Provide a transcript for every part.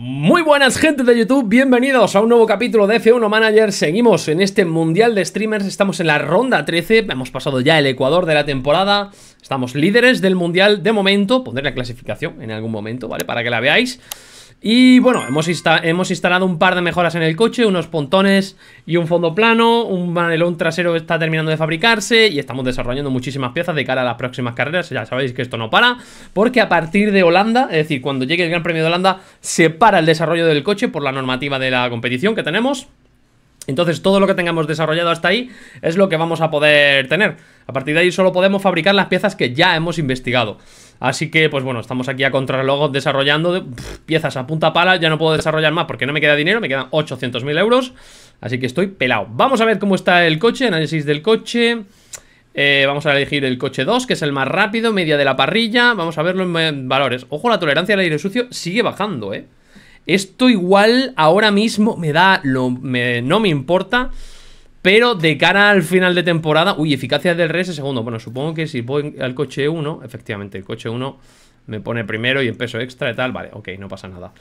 Muy buenas gente de YouTube, bienvenidos a un nuevo capítulo de F1 Manager Seguimos en este Mundial de Streamers, estamos en la ronda 13 Hemos pasado ya el Ecuador de la temporada Estamos líderes del Mundial de momento Pondré la clasificación en algún momento, ¿vale? Para que la veáis y bueno, hemos, hemos instalado un par de mejoras en el coche, unos pontones y un fondo plano, un manelón trasero está terminando de fabricarse y estamos desarrollando muchísimas piezas de cara a las próximas carreras, ya sabéis que esto no para, porque a partir de Holanda, es decir, cuando llegue el Gran Premio de Holanda, se para el desarrollo del coche por la normativa de la competición que tenemos. Entonces todo lo que tengamos desarrollado hasta ahí es lo que vamos a poder tener. A partir de ahí solo podemos fabricar las piezas que ya hemos investigado. Así que, pues bueno, estamos aquí a contrarreloj desarrollando piezas a punta pala. Ya no puedo desarrollar más porque no me queda dinero, me quedan 800.000 euros. Así que estoy pelado. Vamos a ver cómo está el coche, análisis del coche. Eh, vamos a elegir el coche 2, que es el más rápido, media de la parrilla. Vamos a ver los valores. Ojo, la tolerancia al aire sucio sigue bajando, ¿eh? Esto igual ahora mismo me da... Lo, no me importa... Pero de cara al final de temporada... Uy, eficacia del RS segundo. Bueno, supongo que si voy al coche 1... Efectivamente, el coche 1 me pone primero y en peso extra y tal. Vale, ok, no pasa nada.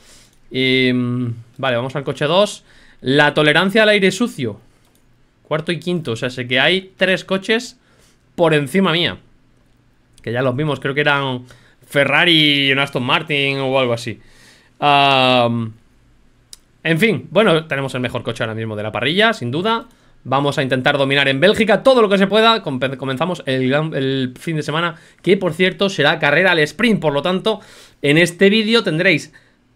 Mm, vale, vamos al coche 2. La tolerancia al aire sucio. Cuarto y quinto. O sea, sé que hay tres coches por encima mía. Que ya los vimos. Creo que eran Ferrari y un Aston Martin o algo así. en fin, bueno, tenemos el mejor coche ahora mismo de la parrilla, sin duda. Vamos a intentar dominar en Bélgica todo lo que se pueda. Comenzamos el, fin de semana, que por cierto será carrera al sprint. Por lo tanto, en este vídeo tendréis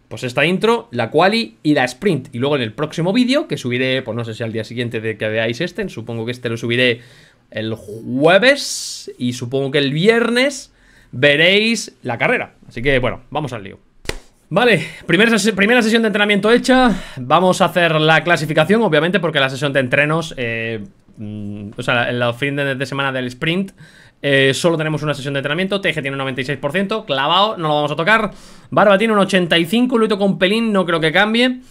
pues esta intro, la quali y la sprint. Y luego en el próximo vídeo, que subiré, pues no sé si al día siguiente de que veáis este, supongo que este lo subiré el jueves y supongo que el viernes veréis la carrera. Así que bueno, vamos al lío. Vale, primera, primera sesión de entrenamiento hecha. Vamos a hacer la clasificación, obviamente, porque la sesión de entrenos, eh, mm, o sea, en los fines de, semana del sprint, eh, solo tenemos una sesión de entrenamiento. TG tiene un 96%, clavado, no lo vamos a tocar. Barba tiene un 85%, Luito con pelín, no creo que cambie.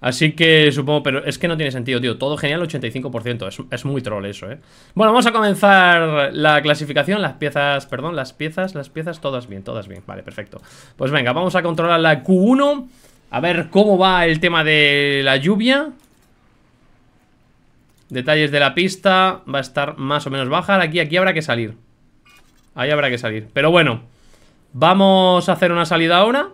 Así que supongo, pero es que no tiene sentido, tío. Todo genial, 85%. Es, muy troll eso, ¿eh? Bueno, vamos a comenzar la clasificación. Las piezas, perdón, las piezas, las piezas, todas bien, todas bien. Vale, perfecto. Pues venga, vamos a controlar la Q1. A ver cómo va el tema de la lluvia. Detalles de la pista. Va a estar más o menos baja. Aquí, aquí habrá que salir. Ahí habrá que salir. Pero bueno, vamos a hacer una salida ahora.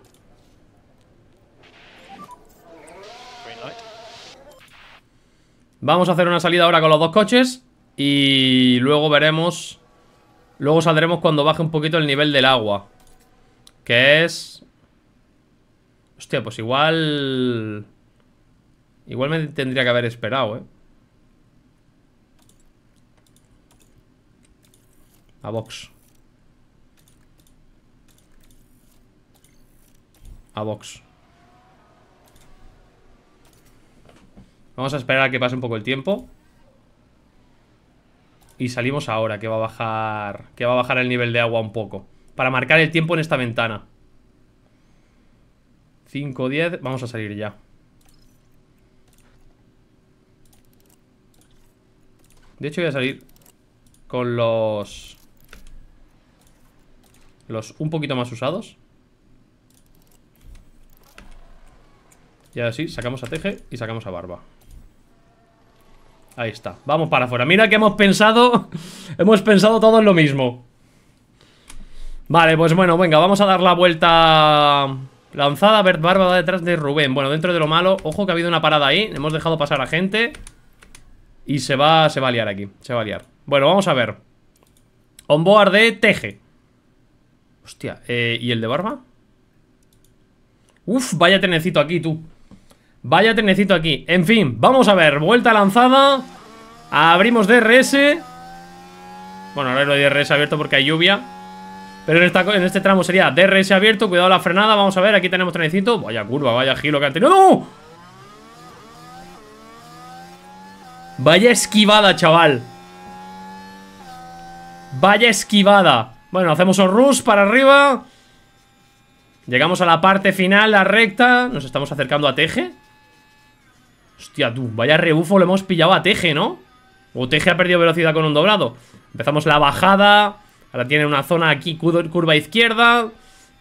Vamos a hacer una salida ahora con los dos coches Y luego veremos Luego saldremos cuando baje un poquito el nivel del agua Que es... Hostia, pues igual... Igual me tendría que haber esperado, eh A box A box Vamos a esperar a que pase un poco el tiempo. Y salimos ahora, que va a bajar... Que va a bajar el nivel de agua un poco. Para marcar el tiempo en esta ventana. 5, 10... Vamos a salir ya. De hecho voy a salir con los... Los un poquito más usados. Y ahora sí, sacamos a Teje y sacamos a Barba. Ahí está, vamos para afuera Mira que hemos pensado Hemos pensado todo en lo mismo Vale, pues bueno, venga Vamos a dar la vuelta Lanzada, a ver, Barba detrás de Rubén Bueno, dentro de lo malo, ojo que ha habido una parada ahí Hemos dejado pasar a gente Y se va, se va a liar aquí, se va a liar Bueno, vamos a ver Onboard de Teje Hostia, eh, ¿y el de Barba? Uf, vaya tenecito aquí, tú Vaya trenecito aquí. En fin, vamos a ver. Vuelta lanzada. Abrimos DRS. Bueno, ahora lo de DRS abierto porque hay lluvia. Pero en, este tramo sería DRS abierto. Cuidado la frenada. Vamos a ver. Aquí tenemos trenecito. Vaya curva, vaya giro que ha tenido. ¡No! Vaya esquivada, chaval. Vaya esquivada. Bueno, hacemos un rush para arriba. Llegamos a la parte final, la recta. Nos estamos acercando a Teje. Hostia, tú, vaya rebufo lo hemos pillado a Teje, ¿no? O Teje ha perdido velocidad con un doblado Empezamos la bajada Ahora tiene una zona aquí, curva izquierda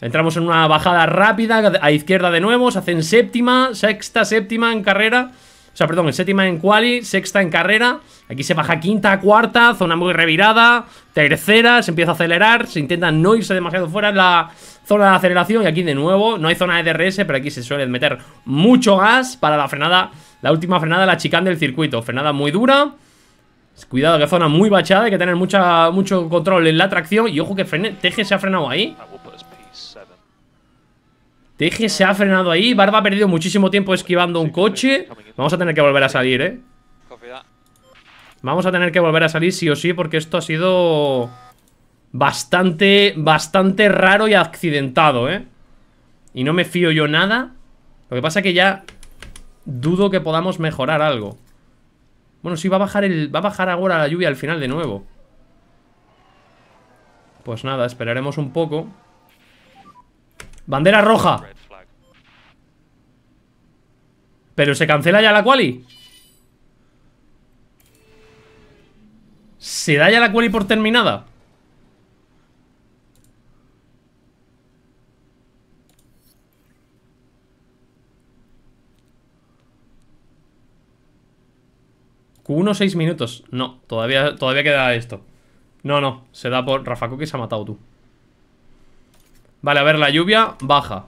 Entramos en una bajada rápida A izquierda de nuevo, se hace en séptima Sexta, séptima en carrera O sea, perdón, en séptima en quali, sexta en carrera Aquí se baja quinta, cuarta Zona muy revirada, tercera Se empieza a acelerar, se intenta no irse demasiado fuera En la zona de aceleración Y aquí de nuevo, no hay zona de DRS Pero aquí se suele meter mucho gas para la frenada la última frenada, la chicán del circuito. Frenada muy dura. Cuidado, que zona muy bachada. Hay que tener mucha, mucho control en la tracción. Y ojo que frene, Teje se ha frenado ahí. Teje se ha frenado ahí. Barba ha perdido muchísimo tiempo esquivando un coche. Vamos a tener que volver a salir, ¿eh? Vamos a tener que volver a salir sí o sí porque esto ha sido bastante, bastante raro y accidentado, ¿eh? Y no me fío yo nada. Lo que pasa es que ya dudo que podamos mejorar algo. Bueno, si va a bajar el. Va a bajar ahora la lluvia al final de nuevo. Pues nada, esperaremos un poco. ¡Bandera roja! ¿Pero se cancela ya la quali? ¿Se da ya la quali por terminada? unos seis 6 minutos. No, todavía, todavía queda esto. No, no, se da por... Rafa que se ha matado tú. Vale, a ver, la lluvia baja.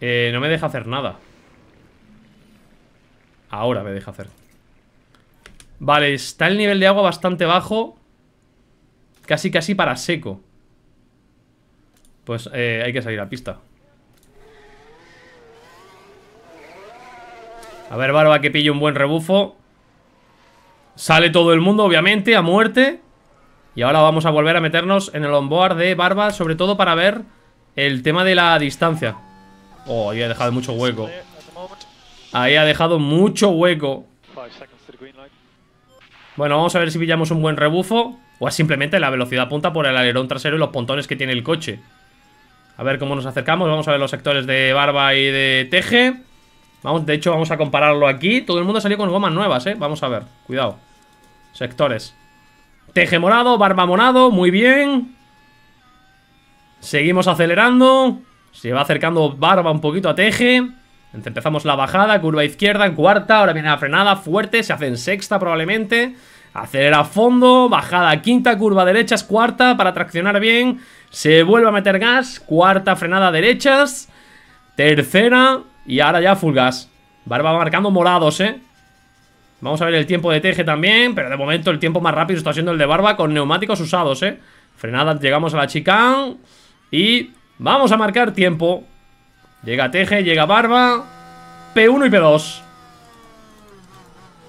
Eh, no me deja hacer nada. Ahora me deja hacer. Vale, está el nivel de agua bastante bajo. Casi, casi para seco. Pues eh, hay que salir a pista. A ver, Barba que pille un buen rebufo. Sale todo el mundo, obviamente, a muerte. Y ahora vamos a volver a meternos en el onboard de Barba, sobre todo para ver el tema de la distancia. Oh, ahí ha dejado mucho hueco. Ahí ha dejado mucho hueco. Bueno, vamos a ver si pillamos un buen rebufo o simplemente la velocidad punta por el alerón trasero y los pontones que tiene el coche. A ver cómo nos acercamos. Vamos a ver los sectores de Barba y de Teje. Vamos, de hecho, vamos a compararlo aquí. Todo el mundo salió con gomas nuevas, ¿eh? Vamos a ver, cuidado. Sectores. Teje morado, barba morado, muy bien. Seguimos acelerando. Se va acercando barba un poquito a teje. Empezamos la bajada, curva izquierda, en cuarta. Ahora viene la frenada fuerte, se hace en sexta probablemente. Acelera a fondo, bajada quinta, curva derechas, cuarta para traccionar bien. Se vuelve a meter gas, cuarta frenada derechas. Tercera, y ahora ya fulgas Barba marcando morados, ¿eh? Vamos a ver el tiempo de Teje también, pero de momento el tiempo más rápido está siendo el de Barba con neumáticos usados, ¿eh? Frenada, llegamos a la chicán y vamos a marcar tiempo. Llega Teje, llega Barba, P1 y P2.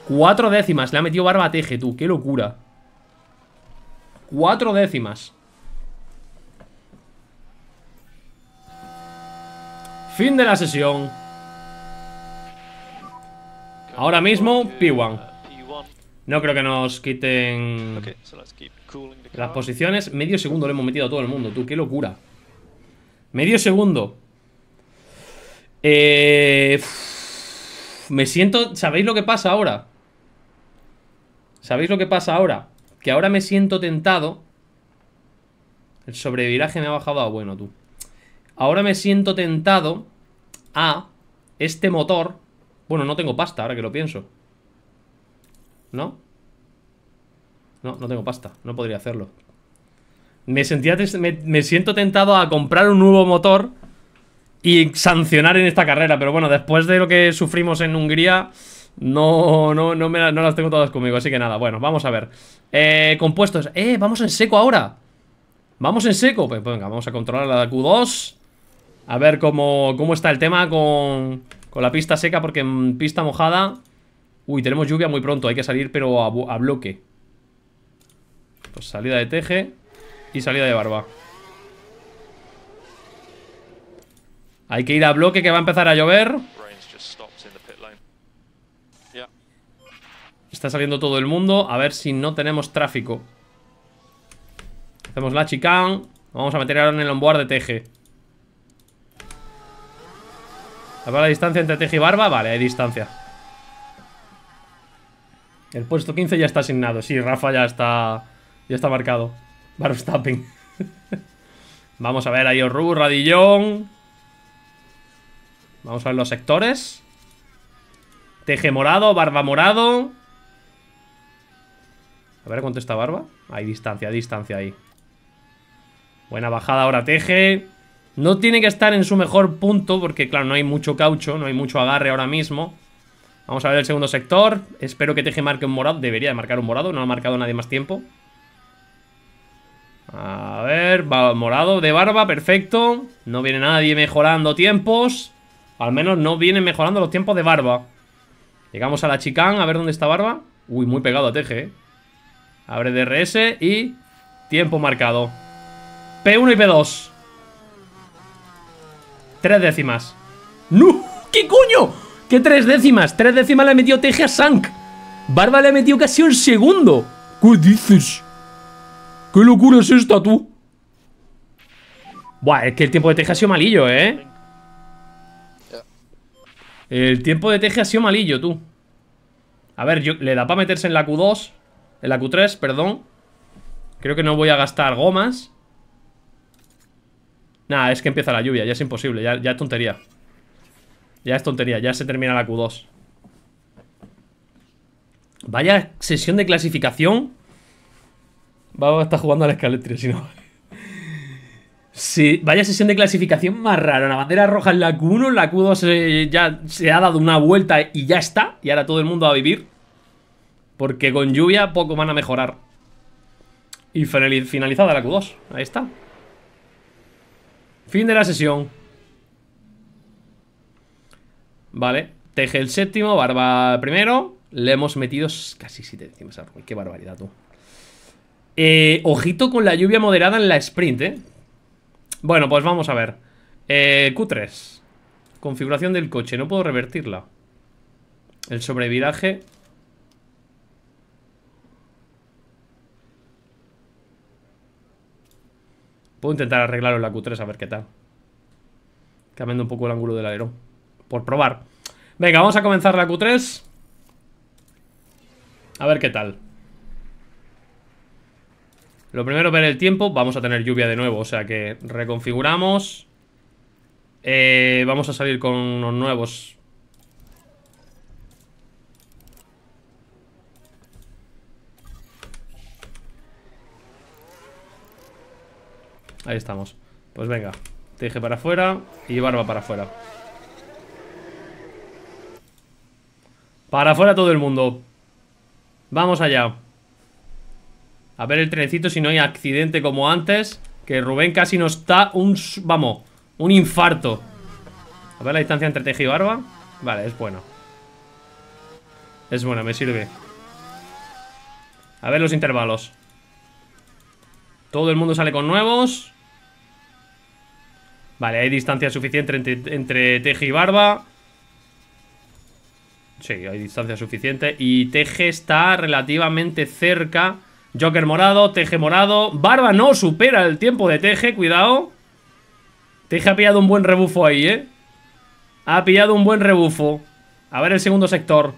Cuatro décimas, le ha metido Barba a Teje, tú, qué locura. Cuatro décimas. Fin de la sesión. Ahora mismo, P1. No creo que nos quiten las posiciones. Medio segundo le hemos metido a todo el mundo, tú, qué locura. Medio segundo. Eh, me siento... ¿Sabéis lo que pasa ahora? ¿Sabéis lo que pasa ahora? Que ahora me siento tentado. El sobreviraje me ha bajado a bueno, tú. Ahora me siento tentado a este motor bueno, no tengo pasta, ahora que lo pienso. ¿No? No, no tengo pasta. No podría hacerlo. Me, siento tentado a comprar un nuevo motor y sancionar en esta carrera. Pero bueno, después de lo que sufrimos en Hungría... No, no, no, las tengo todas conmigo, así que nada, bueno, vamos a ver eh, Compuestos, eh, vamos en seco ahora Vamos en seco Pues venga, vamos a controlar la Q2 A ver cómo, cómo está el tema con, con la pista seca porque en pista mojada... Uy, tenemos lluvia muy pronto. Hay que salir pero a, bloque. Pues salida de teje y salida de barba. Hay que ir a bloque que va a empezar a llover. Está saliendo todo el mundo. A ver si no tenemos tráfico. Hacemos la chicán. Vamos a meter ahora en el onboard de teje ver la distancia entre Teje y Barba? Vale, hay distancia. El puesto 15 ya está asignado. Sí, Rafa ya está. Ya está marcado. Vamos a ver ahí Orru, Radillón. Vamos a ver los sectores. Teje morado, barba morado. A ver cuánto está barba. Hay distancia, distancia ahí. Buena bajada ahora Teje. No tiene que estar en su mejor punto porque, claro, no hay mucho caucho, no hay mucho agarre ahora mismo. Vamos a ver el segundo sector. Espero que Teje marque un morado. Debería de marcar un morado, no ha marcado nadie más tiempo. A ver, va morado de barba, perfecto. No viene nadie mejorando tiempos. Al menos no viene mejorando los tiempos de barba. Llegamos a la chicán, a ver dónde está barba. Uy, muy pegado a Teje, eh. Abre DRS y tiempo marcado. P1 y P2. Tres décimas. ¡No! ¿Qué coño? ¿Qué tres décimas? Tres décimas le ha metido Teje Sank. Barba le ha metido casi un segundo. ¿Qué dices? ¿Qué locura es esta, tú? Buah, es que el tiempo de Teje ha sido malillo, ¿eh? El tiempo de Teje ha sido malillo, tú. A ver, yo, le da para meterse en la Q2. En la Q3, perdón. Creo que no voy a gastar gomas. Nada, es que empieza la lluvia, ya es imposible, ya, es tontería. Ya es tontería, ya se termina la Q2. Vaya sesión de clasificación. Vamos a estar jugando la escaletrio, si no. Sí, vaya sesión de clasificación más rara. La bandera roja en la Q1, la Q2 eh, ya se ha dado una vuelta y ya está. Y ahora todo el mundo va a vivir. Porque con lluvia poco van a mejorar. Y finalizada la Q2. Ahí está. Fin de la sesión. Vale. Teje el séptimo, barba primero. Le hemos metido casi siete décimas a Qué barbaridad, tú. Eh, ojito con la lluvia moderada en la sprint, ¿eh? Bueno, pues vamos a ver. Eh, Q3. Configuración del coche. No puedo revertirla. El sobreviraje Puedo intentar arreglarlo en la Q3 a ver qué tal. Cambiando un poco el ángulo del alerón. Por probar. Venga, vamos a comenzar la Q3. A ver qué tal. Lo primero, ver el tiempo. Vamos a tener lluvia de nuevo, o sea que reconfiguramos. Eh, vamos a salir con unos nuevos Ahí estamos. Pues venga, te para afuera y barba para afuera. Para afuera todo el mundo. Vamos allá. A ver el trencito si no hay accidente como antes. Que Rubén casi nos da un... Vamos, un infarto. A ver la distancia entre tejido y barba. Vale, es bueno. Es bueno, me sirve. A ver los intervalos. Todo el mundo sale con nuevos. Vale, hay distancia suficiente entre, Teje y Barba. Sí, hay distancia suficiente. Y Teje está relativamente cerca. Joker morado, Teje morado. Barba no supera el tiempo de Teje, cuidado. Teje ha pillado un buen rebufo ahí, ¿eh? Ha pillado un buen rebufo. A ver el segundo sector.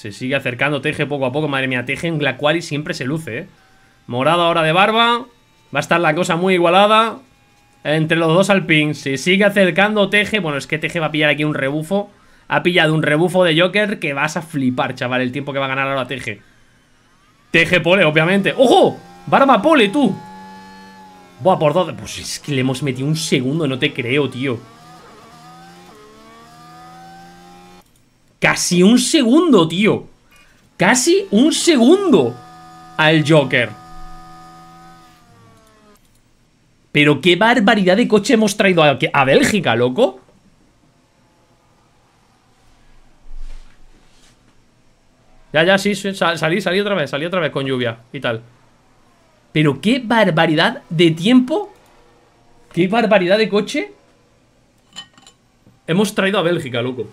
Se sigue acercando Teje poco a poco. Madre mía, Teje en la siempre se luce, ¿eh? Morado ahora de barba. Va a estar la cosa muy igualada. Entre los dos al pin. Se sigue acercando Teje. Bueno, es que Teje va a pillar aquí un rebufo. Ha pillado un rebufo de Joker que vas a flipar, chaval. El tiempo que va a ganar ahora Teje. Teje pole, obviamente. ¡Ojo! Barba pole, tú. Buah, por dos. Pues es que le hemos metido un segundo, no te creo, tío. casi un segundo, tío. Casi un segundo al Joker. Pero qué barbaridad de coche hemos traído a, Bélgica, loco. Ya, ya, sí, sí, salí, salí otra vez, salí otra vez con lluvia y tal. Pero qué barbaridad de tiempo. Qué barbaridad de coche. Hemos traído a Bélgica, loco.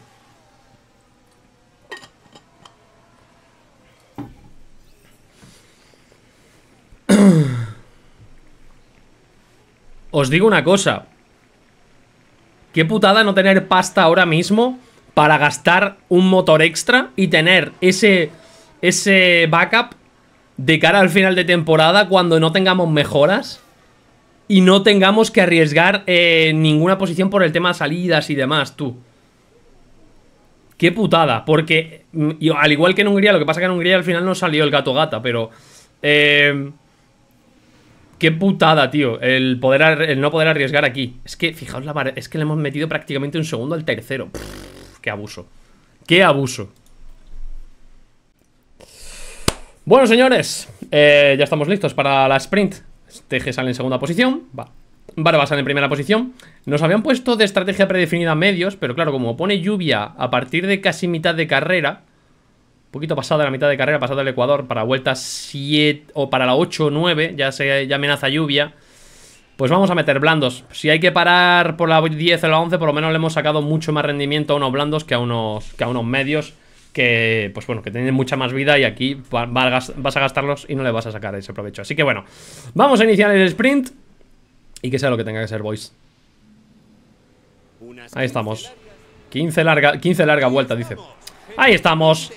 Os digo una cosa. Qué putada no tener pasta ahora mismo para gastar un motor extra y tener ese, ese backup de cara al final de temporada cuando no tengamos mejoras y no tengamos que arriesgar eh, ninguna posición por el tema de salidas y demás, tú. Qué putada, porque mm, al igual que en Hungría, lo que pasa que en Hungría al final no salió el gato gata, pero... Eh, Qué putada, tío, el, no poder arriesgar aquí. Es que, fijaos, la es que le hemos metido prácticamente un segundo al tercero. qué abuso. Qué abuso. Bueno, señores, eh, ya estamos listos para la sprint. Teje este sale en segunda posición. Va. Barba sale en primera posición. Nos habían puesto de estrategia predefinida medios, pero claro, como pone lluvia a partir de casi mitad de carrera, poquito pasado de la mitad de carrera, pasado el Ecuador, para vuelta 7 o para la 8 o 9, ya, se, amenaza lluvia. Pues vamos a meter blandos. Si hay que parar por la 10 o la 11, por lo menos le hemos sacado mucho más rendimiento a unos blandos que a unos, que a unos medios que, pues bueno, que tienen mucha más vida y aquí vas a gastarlos y no le vas a sacar ese provecho. Así que bueno, vamos a iniciar el sprint y que sea lo que tenga que ser, boys. Ahí estamos. 15 larga, 15 larga vuelta, dice. Ahí estamos.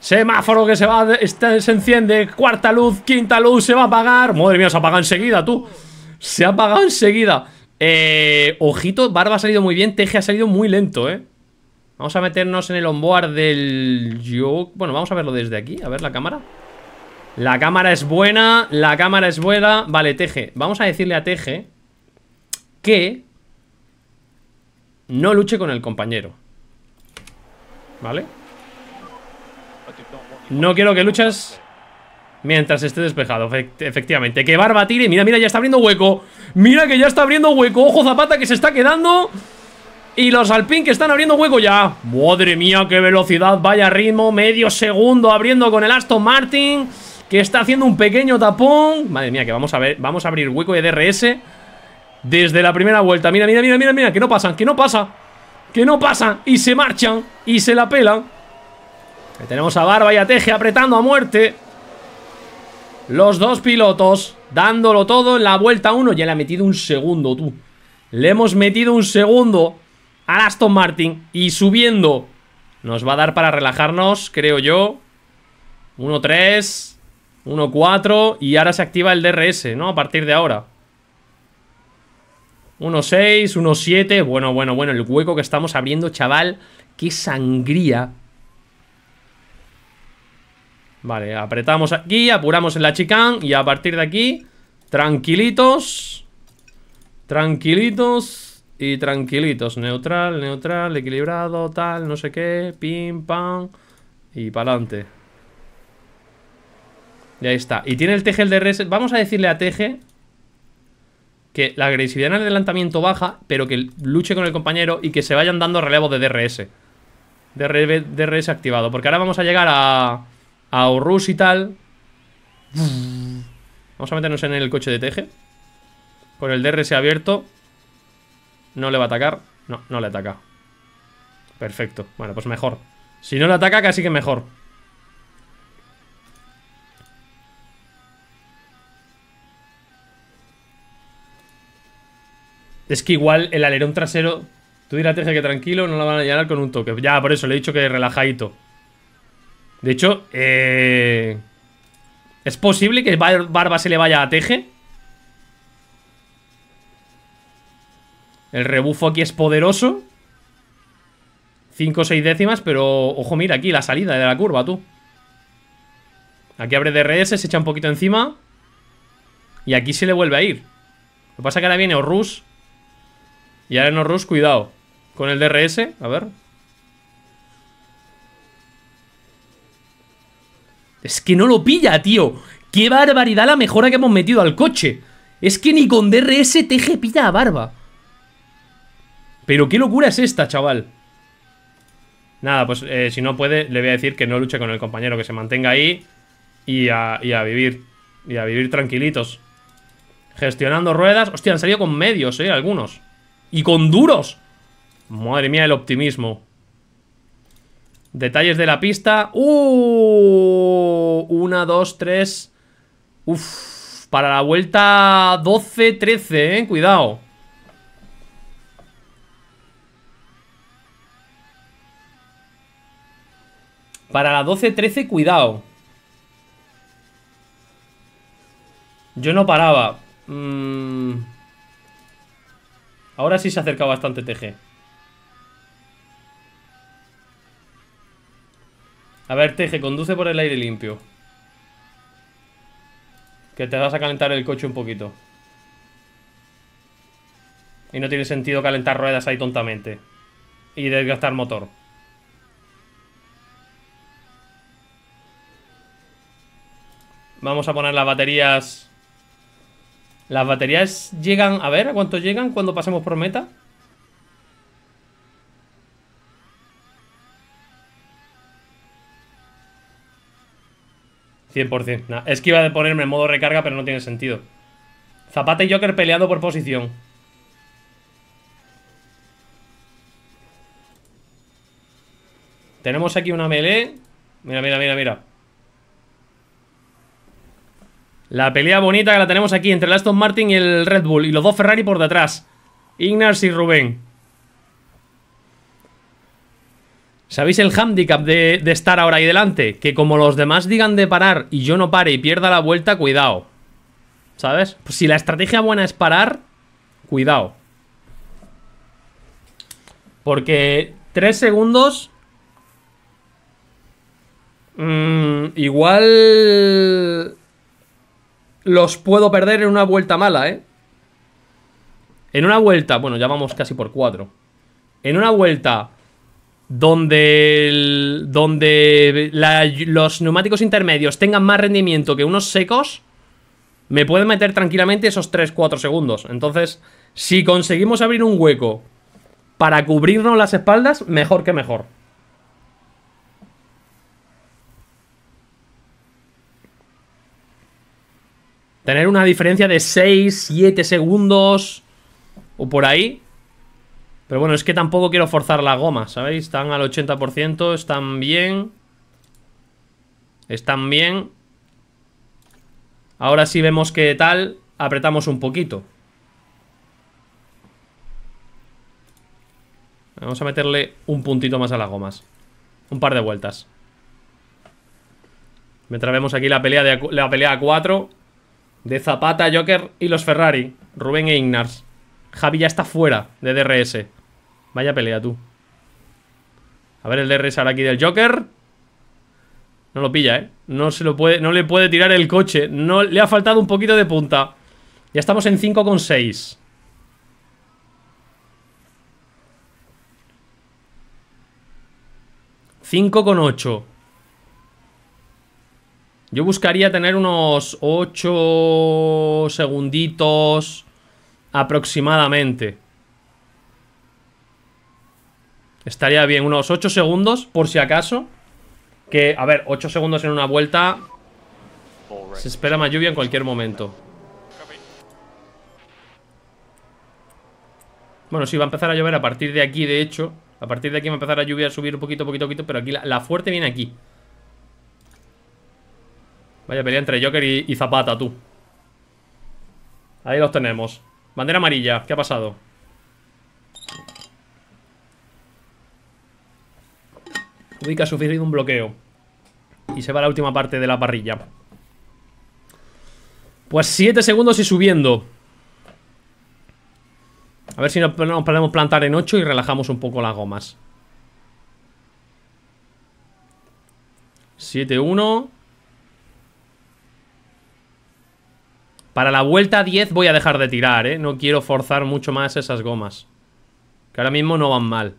Semáforo que se va, este, se enciende, cuarta luz, quinta luz, se va a apagar. Madre mía, se apaga enseguida, tú. Se ha apagado enseguida. Eh, ojito, Barba ha salido muy bien, Teje ha salido muy lento, ¿eh? Vamos a meternos en el onboard del... Yo... Bueno, vamos a verlo desde aquí, a ver la cámara. La cámara es buena, la cámara es buena. Vale, Teje, vamos a decirle a Teje que no luche con el compañero. ¿Vale? No quiero que luches mientras esté despejado, efectivamente. Que Barba tire. Mira, mira, ya está abriendo hueco. Mira que ya está abriendo hueco. Ojo Zapata que se está quedando. Y los Alpín que están abriendo hueco ya. Madre mía, qué velocidad. Vaya ritmo. Medio segundo abriendo con el Aston Martin. Que está haciendo un pequeño tapón. Madre mía, que vamos a ver. Vamos a abrir hueco de DRS. Desde la primera vuelta. Mira, mira, mira, mira, mira. Que no pasan, que no pasa. Que no pasan, Y se marchan. Y se la pelan. Ahí tenemos a Barba y a Teje apretando a muerte. Los dos pilotos dándolo todo en la vuelta 1. Ya le ha metido un segundo, tú. Le hemos metido un segundo a Aston Martin y subiendo. Nos va a dar para relajarnos, creo yo. 1-3, 1-4 y ahora se activa el DRS, ¿no? A partir de ahora. 1-6, 1-7. Bueno, bueno, bueno, el hueco que estamos abriendo, chaval. ¡Qué sangría! Vale, apretamos aquí, apuramos en la chicán Y a partir de aquí, tranquilitos Tranquilitos y tranquilitos Neutral, neutral, equilibrado, tal, no sé qué Pim, pam Y para adelante Y ahí está Y tiene el Teje el DRS Vamos a decirle a Teje que la agresividad en el adelantamiento baja, pero que luche con el compañero y que se vayan dando relevos de DRS. DRS activado. Porque ahora vamos a llegar a... Orrus y tal. Vamos a meternos en el coche de teje. Con el ha abierto. No le va a atacar. No, no le ataca. Perfecto. Bueno, pues mejor. Si no le ataca, casi que mejor. Es que igual el alerón trasero... Tú dirás, Teje, que tranquilo, no la van a llenar con un toque. Ya, por eso le he dicho que relajadito. De hecho, eh, ¿es posible que Barba se le vaya a Teje? El rebufo aquí es poderoso. 5 o 6 décimas, pero ojo, mira aquí la salida de la curva, tú. Aquí abre DRS, se echa un poquito encima. Y aquí se le vuelve a ir. Lo que pasa es que ahora viene Orrus. Y ahora en Orrus, cuidado. Con el DRS, a ver. Es que no lo pilla, tío. ¡Qué barbaridad la mejora que hemos metido al coche! Es que ni con DRS TG pilla a barba. Pero qué locura es esta, chaval. Nada, pues eh, si no puede, le voy a decir que no luche con el compañero, que se mantenga ahí y a, y a vivir. Y a vivir tranquilitos. Gestionando ruedas. Hostia, han salido con medios, eh, algunos. Y con duros. Madre mía, el optimismo. Detalles de la pista. ¡Uh! Una, dos, tres. Uf. Para la vuelta 12, 13, ¿eh? Cuidado. Para la 12, 13, cuidado. Yo no paraba. Mm. Ahora sí se acerca bastante TG. A ver, Teje, conduce por el aire limpio. Que te vas a calentar el coche un poquito. Y no tiene sentido calentar ruedas ahí tontamente. Y desgastar motor. Vamos a poner las baterías... Las baterías llegan... A ver, ¿a cuánto llegan cuando pasemos por meta? 100%. Es que iba a ponerme en modo recarga, pero no tiene sentido. Zapata y Joker peleando por posición. Tenemos aquí una melee. Mira, mira, mira, mira. La pelea bonita que la tenemos aquí entre el Aston Martin y el Red Bull. Y los dos Ferrari por detrás. Ignars y Rubén. ¿Sabéis el hándicap de, estar ahora ahí delante? Que como los demás digan de parar y yo no pare y pierda la vuelta, cuidado. ¿Sabes? Pues si la estrategia buena es parar, cuidado. Porque tres segundos... Mm, igual... Los puedo perder en una vuelta mala, ¿eh? En una vuelta, bueno, ya vamos casi por cuatro. En una vuelta donde, donde los neumáticos intermedios tengan más rendimiento que unos secos, me pueden meter tranquilamente esos 3-4 segundos. Entonces, si conseguimos abrir un hueco para cubrirnos las espaldas, mejor que mejor. Tener una diferencia de 6, 7 segundos o por ahí pero bueno, es que tampoco quiero forzar la goma, ¿sabéis? Están al 80%, están bien. Están bien. Ahora sí vemos que tal, apretamos un poquito. Vamos a meterle un puntito más a las gomas. Un par de vueltas. Mientras vemos aquí la pelea, de, la pelea a 4 de Zapata, Joker y los Ferrari, Rubén e Ignars. Javi ya está fuera de DRS. Vaya pelea, tú. A ver el DRS ahora aquí del Joker. No lo pilla, ¿eh? No, se lo puede, no le puede tirar el coche. No, le ha faltado un poquito de punta. Ya estamos en 5,6. Cinco con 8 Yo buscaría tener unos 8 segunditos aproximadamente. Estaría bien, unos 8 segundos, por si acaso. Que, a ver, 8 segundos en una vuelta. Se espera más lluvia en cualquier momento. Bueno, sí, va a empezar a llover a partir de aquí, de hecho. A partir de aquí va a empezar a lluvia, a subir un poquito, poquito, poquito. Pero aquí la, fuerte viene aquí. Vaya pelea entre Joker y Zapata, tú. Ahí los tenemos. Bandera amarilla, ¿qué ha pasado? que ha sufrido un bloqueo. Y se va la última parte de la parrilla. Pues 7 segundos y subiendo. A ver si nos, podemos plantar en 8 y relajamos un poco las gomas. 7-1. Para la vuelta 10 voy a dejar de tirar, ¿eh? No quiero forzar mucho más esas gomas. Que ahora mismo no van mal.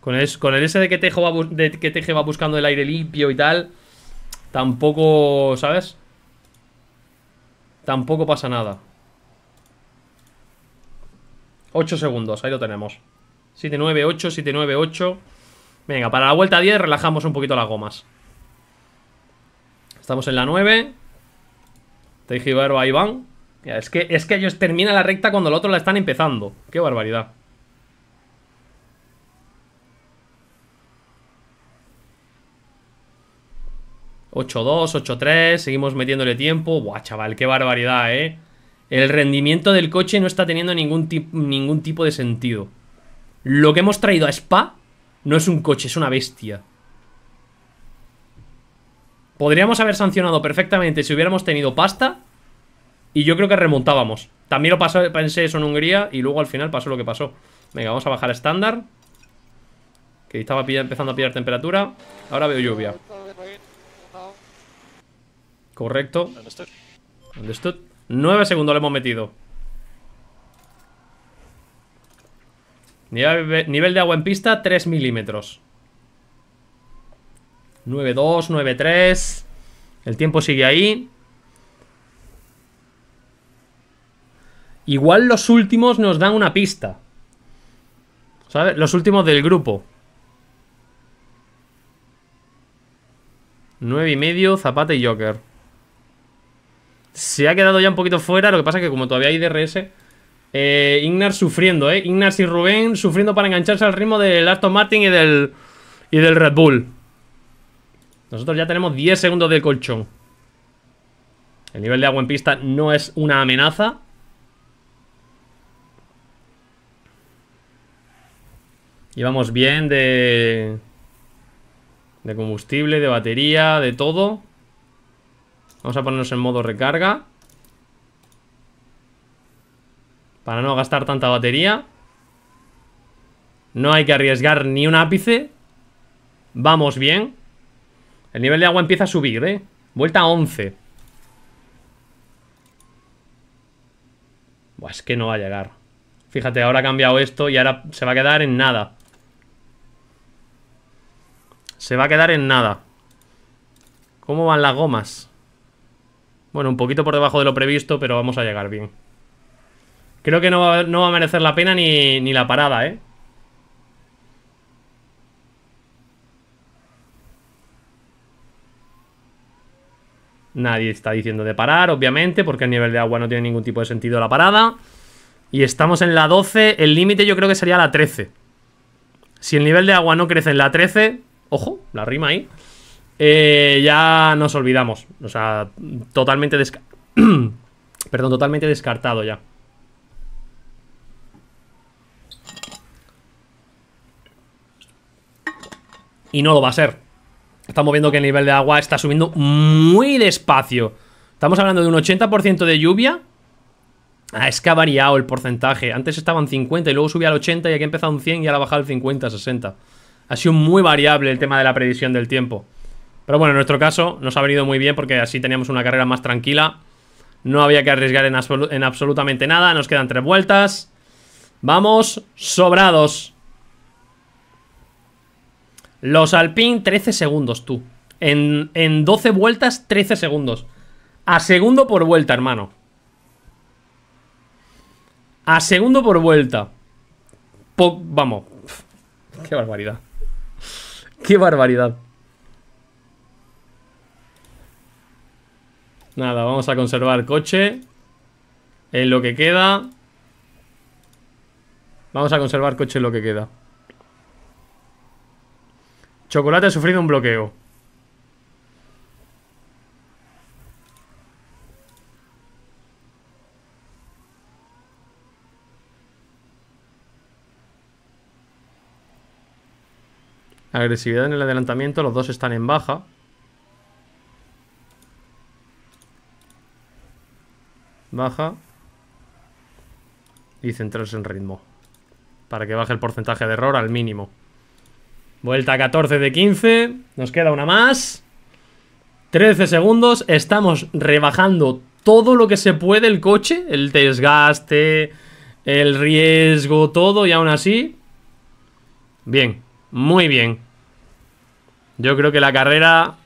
Con el, ese de que, que Teje va buscando el aire limpio y tal, tampoco, ¿sabes? Tampoco pasa nada. 8 segundos, ahí lo tenemos. 7, 9, 8, 7, 9, 8. Venga, para la vuelta 10 relajamos un poquito las gomas. Estamos en la 9. Barba, ahí van. Es que, es que ellos terminan la recta cuando el otro la están empezando. Qué barbaridad. 8-2, 8-3, seguimos metiéndole tiempo. Buah, chaval, qué barbaridad, ¿eh? El rendimiento del coche no está teniendo ningún, ningún tipo de sentido. Lo que hemos traído a Spa no es un coche, es una bestia. Podríamos haber sancionado perfectamente si hubiéramos tenido pasta y yo creo que remontábamos. También lo pasó, pensé eso en Hungría y luego al final pasó lo que pasó. Venga, vamos a bajar estándar. Que estaba empezando a pillar temperatura. Ahora veo lluvia. Correcto. 9 segundos le hemos metido. Nivel de agua en pista, 3 milímetros. 9-2, 9-3. El tiempo sigue ahí. Igual los últimos nos dan una pista. ¿Sabes? Los últimos del grupo. 9 y medio, Zapata y Joker se ha quedado ya un poquito fuera. Lo que pasa es que como todavía hay DRS, eh, Ignar sufriendo, ¿eh? Ignar y Rubén sufriendo para engancharse al ritmo del Aston Martin y del, y del Red Bull. Nosotros ya tenemos 10 segundos de colchón. El nivel de agua en pista no es una amenaza. Y vamos bien de... De combustible, de batería, de todo. Vamos a ponernos en modo recarga. Para no gastar tanta batería. No hay que arriesgar ni un ápice. Vamos bien. El nivel de agua empieza a subir, ¿eh? Vuelta 11. Buah, es que no va a llegar. Fíjate, ahora ha cambiado esto y ahora se va a quedar en nada. Se va a quedar en nada. ¿Cómo van las gomas? Bueno, un poquito por debajo de lo previsto, pero vamos a llegar bien. Creo que no va, a merecer la pena ni, ni la parada, ¿eh? Nadie está diciendo de parar, obviamente, porque el nivel de agua no tiene ningún tipo de sentido la parada. Y estamos en la 12, el límite yo creo que sería la 13. Si el nivel de agua no crece en la 13, ojo, la rima ahí. Eh, ya nos olvidamos. O sea, totalmente Perdón, totalmente descartado ya. Y no lo va a ser. Estamos viendo que el nivel de agua está subiendo muy despacio. Estamos hablando de un 80% de lluvia. Ah, es que ha variado el porcentaje. Antes estaban 50 y luego subía al 80 y aquí ha empezado un 100 y ahora bajado al 50, 60. Ha sido muy variable el tema de la previsión del tiempo. Pero bueno, en nuestro caso nos ha venido muy bien porque así teníamos una carrera más tranquila. No había que arriesgar en, absolutamente nada. Nos quedan tres vueltas. Vamos, sobrados. Los Alpine, 13 segundos, tú. En, en 12 vueltas, 13 segundos. A segundo por vuelta, hermano. A segundo por vuelta. vamos. Qué barbaridad. Qué barbaridad. Nada, vamos a conservar coche. En lo que queda. Vamos a conservar coche en lo que queda. Chocolate ha sufrido un bloqueo. Agresividad en el adelantamiento, los dos están en baja. Baja. Y centrarse en ritmo. Para que baje el porcentaje de error al mínimo. Vuelta 14 de 15. Nos queda una más. 13 segundos. Estamos rebajando todo lo que se puede el coche. El desgaste, el riesgo, todo. Y aún así... Bien. Muy bien. Yo creo que la carrera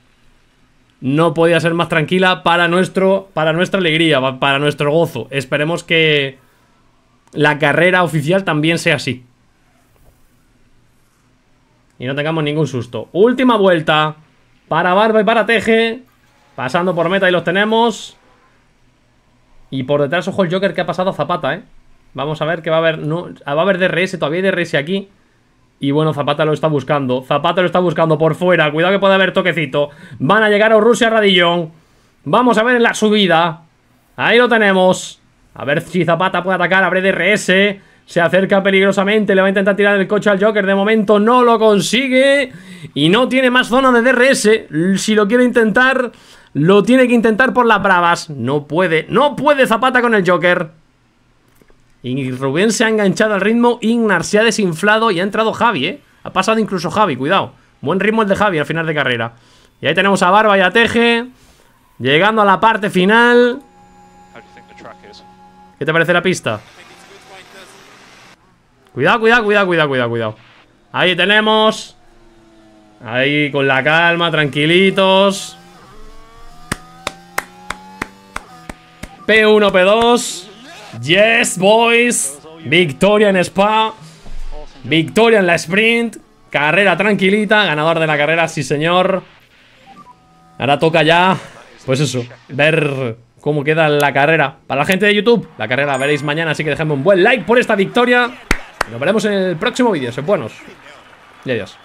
no podía ser más tranquila para, nuestro, para nuestra alegría, para nuestro gozo. Esperemos que la carrera oficial también sea así. Y no tengamos ningún susto. Última vuelta para Barba y para Teje. Pasando por meta y los tenemos. Y por detrás, ojo el Joker que ha pasado a Zapata, ¿eh? Vamos a ver que va a haber... Ah, va a haber DRS, todavía hay DRS aquí. Y bueno, Zapata lo está buscando. Zapata lo está buscando por fuera. Cuidado que puede haber toquecito. Van a llegar a Rusia Radillón. Vamos a ver en la subida. Ahí lo tenemos. A ver si Zapata puede atacar. Abre DRS. Se acerca peligrosamente. Le va a intentar tirar el coche al Joker. De momento no lo consigue. Y no tiene más zona de DRS. Si lo quiere intentar, lo tiene que intentar por las bravas. No puede. No puede Zapata con el Joker. Y Rubén se ha enganchado al ritmo, Ignar se ha desinflado y ha entrado Javi, ¿eh? Ha pasado incluso Javi, cuidado. Buen ritmo el de Javi al final de carrera. Y ahí tenemos a Barba y a Teje. Llegando a la parte final. ¿Qué te parece la pista? Cuidado, cuidado, cuidado, cuidado, cuidado, cuidado. Ahí tenemos. Ahí con la calma, tranquilitos. P1, P2. Yes, boys. Victoria en Spa. Victoria en la sprint. Carrera tranquilita. Ganador de la carrera, sí, señor. Ahora toca ya, pues eso, ver cómo queda la carrera. Para la gente de YouTube, la carrera la veréis mañana, así que dejadme un buen like por esta victoria. Nos veremos en el próximo vídeo, sed buenos. Y adiós.